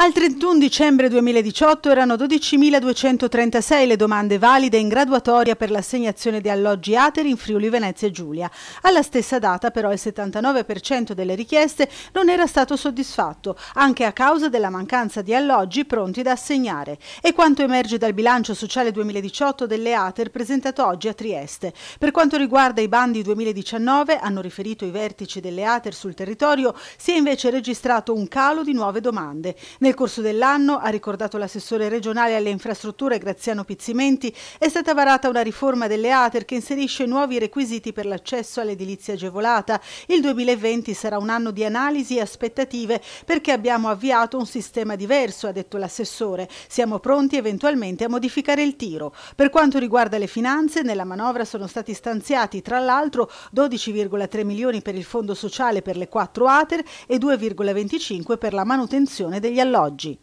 Al 31 dicembre 2018 erano 12.236 le domande valide in graduatoria per l'assegnazione di alloggi ATER in Friuli Venezia e Giulia. Alla stessa data però il 79% delle richieste non era stato soddisfatto, anche a causa della mancanza di alloggi pronti da assegnare. E quanto emerge dal bilancio sociale 2018 delle ATER presentato oggi a Trieste. Per quanto riguarda i bandi 2019, hanno riferito i vertici delle ATER sul territorio, si è invece registrato un calo di nuove domande. Nel nel corso dell'anno, ha ricordato l'assessore regionale alle infrastrutture Graziano Pizzimenti, è stata varata una riforma delle ATER che inserisce nuovi requisiti per l'accesso all'edilizia agevolata. Il 2020 sarà un anno di analisi e aspettative perché abbiamo avviato un sistema diverso, ha detto l'assessore. Siamo pronti eventualmente a modificare il tiro. Per quanto riguarda le finanze, nella manovra sono stati stanziati tra l'altro 12,3 milioni per il fondo sociale per le quattro ATER e 2,25 per la manutenzione degli alloggi orologi.